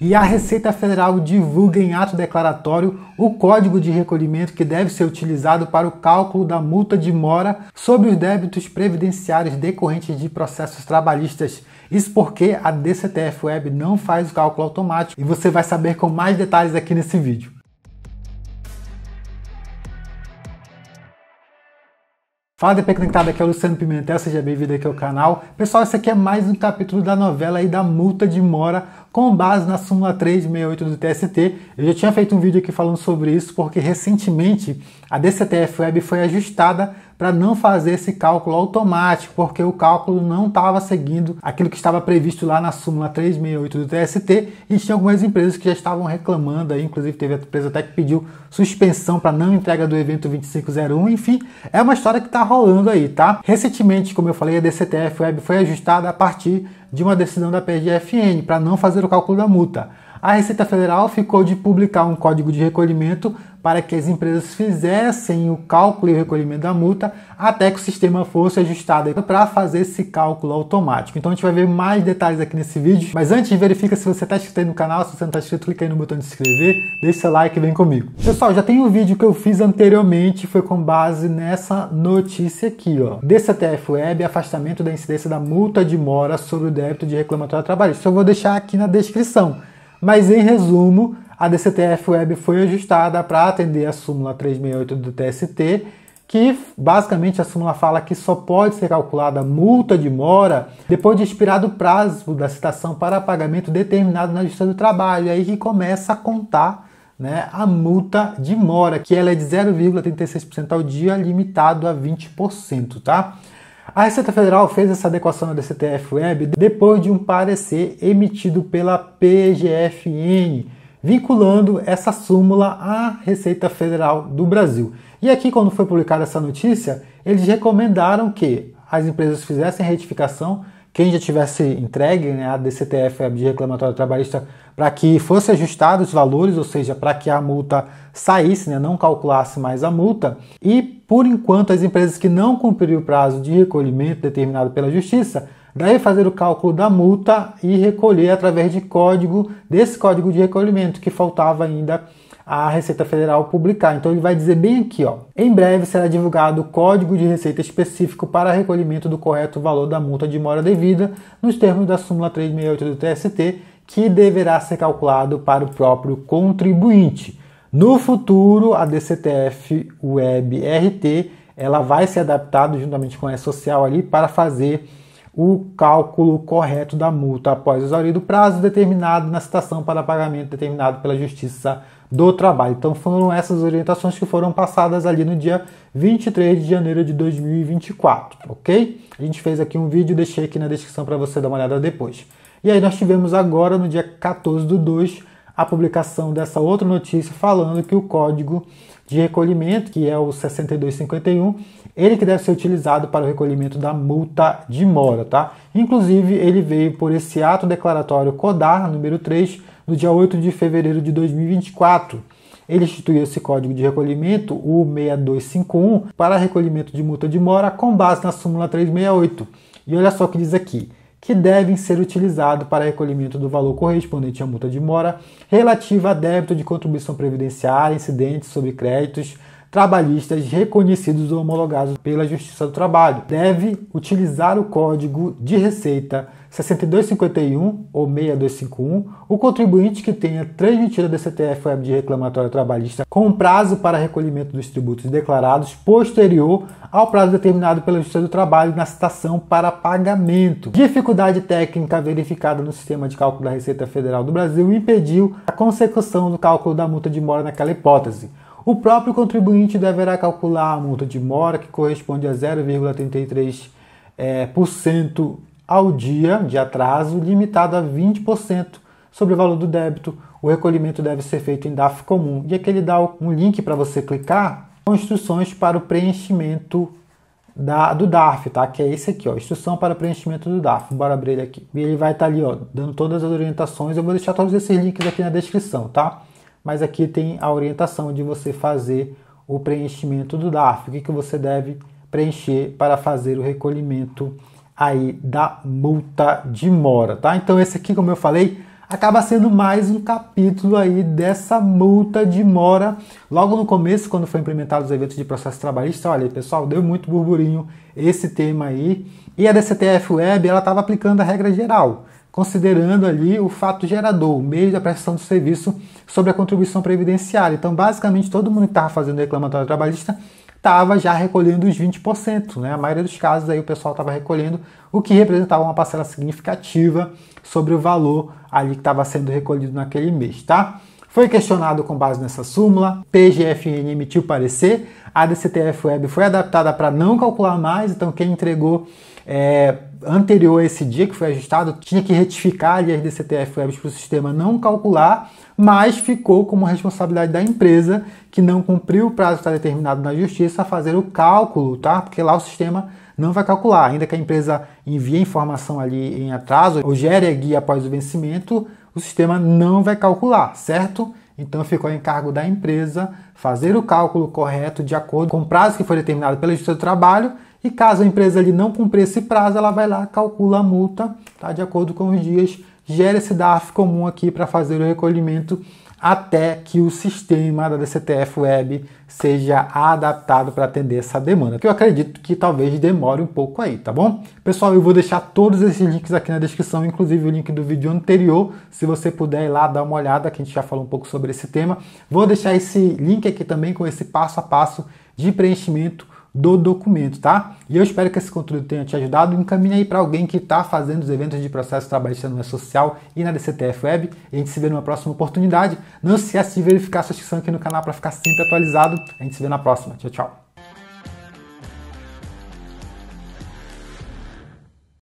E a Receita Federal divulga em ato declaratório o código de recolhimento que deve ser utilizado para o cálculo da multa de mora sobre os débitos previdenciários decorrentes de processos trabalhistas. Isso porque a DCTF Web não faz o cálculo automático e você vai saber com mais detalhes aqui nesse vídeo. Fala deputado Conectado, aqui é o Luciano Pimentel, seja bem-vindo aqui ao canal. Pessoal, esse aqui é mais um capítulo da novela aí da multa de mora com base na súmula 368 do TST. Eu já tinha feito um vídeo aqui falando sobre isso, porque recentemente a DCTF Web foi ajustada para não fazer esse cálculo automático, porque o cálculo não estava seguindo aquilo que estava previsto lá na súmula 368 do TST e tinha algumas empresas que já estavam reclamando, aí, inclusive teve a empresa até que pediu suspensão para não entrega do evento 2501, enfim, é uma história que está rolando aí, tá? Recentemente, como eu falei, a DCTF Web foi ajustada a partir de uma decisão da PGFN para não fazer o cálculo da multa a Receita Federal ficou de publicar um código de recolhimento para que as empresas fizessem o cálculo e o recolhimento da multa até que o sistema fosse ajustado para fazer esse cálculo automático. Então a gente vai ver mais detalhes aqui nesse vídeo. Mas antes, verifica se você está inscrito aí no canal. Se você não está inscrito, clica aí no botão de se inscrever, deixa seu like e vem comigo. Pessoal, já tem um vídeo que eu fiz anteriormente, foi com base nessa notícia aqui, ó. DCTF Web, afastamento da incidência da multa de mora sobre o débito de reclamatório trabalhista. Isso eu vou deixar aqui na descrição. Mas em resumo, a DCTF Web foi ajustada para atender a súmula 368 do TST, que basicamente a súmula fala que só pode ser calculada multa de mora depois de expirado o prazo da citação para pagamento determinado na Justiça do Trabalho, é aí que começa a contar né, a multa de mora, que ela é de 0,36% ao dia, limitado a 20%, tá? A Receita Federal fez essa adequação da CTF Web depois de um parecer emitido pela PGFN, vinculando essa súmula à Receita Federal do Brasil. E aqui, quando foi publicada essa notícia, eles recomendaram que as empresas fizessem retificação quem já tivesse entregue né, a DCTF, a de reclamatória trabalhista, para que fosse ajustados os valores, ou seja, para que a multa saísse, né, não calculasse mais a multa. E por enquanto as empresas que não cumpriram o prazo de recolhimento determinado pela justiça Daí fazer o cálculo da multa e recolher através de código, desse código de recolhimento que faltava ainda a Receita Federal publicar. Então ele vai dizer bem aqui, ó. Em breve será divulgado o código de receita específico para recolhimento do correto valor da multa de mora devida, nos termos da súmula 368 do TST, que deverá ser calculado para o próprio contribuinte. No futuro, a DCTF Web RT ela vai ser adaptada juntamente com a E-Social ali para fazer o cálculo correto da multa após o o prazo determinado na citação para pagamento determinado pela Justiça do Trabalho. Então foram essas orientações que foram passadas ali no dia 23 de janeiro de 2024, ok? A gente fez aqui um vídeo, deixei aqui na descrição para você dar uma olhada depois. E aí nós tivemos agora, no dia 14 do 2, a publicação dessa outra notícia falando que o código de recolhimento, que é o 6251, ele que deve ser utilizado para o recolhimento da multa de mora, tá? Inclusive, ele veio por esse ato declaratório CODAR número 3, do dia 8 de fevereiro de 2024. Ele instituiu esse código de recolhimento, o 6251, para recolhimento de multa de mora com base na súmula 368. E olha só o que diz aqui que devem ser utilizados para recolhimento do valor correspondente à multa de mora relativa a débito de contribuição previdenciária, incidentes sobre créditos, trabalhistas reconhecidos ou homologados pela Justiça do Trabalho. Deve utilizar o código de receita 6251 ou 6251 o contribuinte que tenha transmitido a DCTF Web de reclamatório trabalhista com prazo para recolhimento dos tributos declarados posterior ao prazo determinado pela Justiça do Trabalho na citação para pagamento. Dificuldade técnica verificada no sistema de cálculo da Receita Federal do Brasil impediu a consecução do cálculo da multa de mora naquela hipótese o próprio contribuinte deverá calcular a multa de mora, que corresponde a 0,33% é, por cento ao dia de atraso, limitado a 20% sobre o valor do débito. O recolhimento deve ser feito em DAF comum. E aqui ele dá um link para você clicar com instruções para o preenchimento da, do DAF, tá? Que é esse aqui, ó, instrução para preenchimento do DAF. Bora abrir ele aqui. E ele vai estar tá ali, ó, dando todas as orientações. Eu vou deixar todos esses links aqui na descrição, tá? mas aqui tem a orientação de você fazer o preenchimento do DARF, o que, que você deve preencher para fazer o recolhimento aí da multa de mora, tá? Então esse aqui, como eu falei, acaba sendo mais um capítulo aí dessa multa de mora. Logo no começo, quando foi implementado os eventos de processo trabalhista, olha, pessoal, deu muito burburinho esse tema aí. E a DCTF Web, ela estava aplicando a regra geral considerando ali o fato gerador, o meio da prestação do serviço sobre a contribuição previdenciária. Então, basicamente, todo mundo que estava fazendo reclamatório trabalhista estava já recolhendo os 20%. Né? A maioria dos casos aí o pessoal estava recolhendo, o que representava uma parcela significativa sobre o valor ali que estava sendo recolhido naquele mês, tá? Foi questionado com base nessa súmula, PGFN emitiu parecer, a DCTF Web foi adaptada para não calcular mais, então quem entregou é, anterior a esse dia que foi ajustado, tinha que retificar ali as DCTF webs para o sistema não calcular, mas ficou como responsabilidade da empresa que não cumpriu o prazo que está determinado na justiça a fazer o cálculo, tá? Porque lá o sistema não vai calcular, ainda que a empresa envie a informação ali em atraso ou gere a guia após o vencimento, o sistema não vai calcular, certo? Então ficou em cargo da empresa fazer o cálculo correto de acordo com o prazo que foi determinado pela Justiça do Trabalho e caso a empresa ali não cumprir esse prazo, ela vai lá, calcula a multa, tá? De acordo com os dias, gera esse DARF comum aqui para fazer o recolhimento até que o sistema da DCTF Web seja adaptado para atender essa demanda, que eu acredito que talvez demore um pouco aí, tá bom? Pessoal, eu vou deixar todos esses links aqui na descrição, inclusive o link do vídeo anterior, se você puder ir lá dar uma olhada, que a gente já falou um pouco sobre esse tema. Vou deixar esse link aqui também com esse passo a passo de preenchimento do documento, tá? E eu espero que esse conteúdo tenha te ajudado. Encaminhe aí para alguém que está fazendo os eventos de processo trabalhista no é social e na DCTF Web. a gente se vê numa próxima oportunidade. Não se esqueça de verificar a sua inscrição aqui no canal para ficar sempre atualizado. A gente se vê na próxima. Tchau, tchau.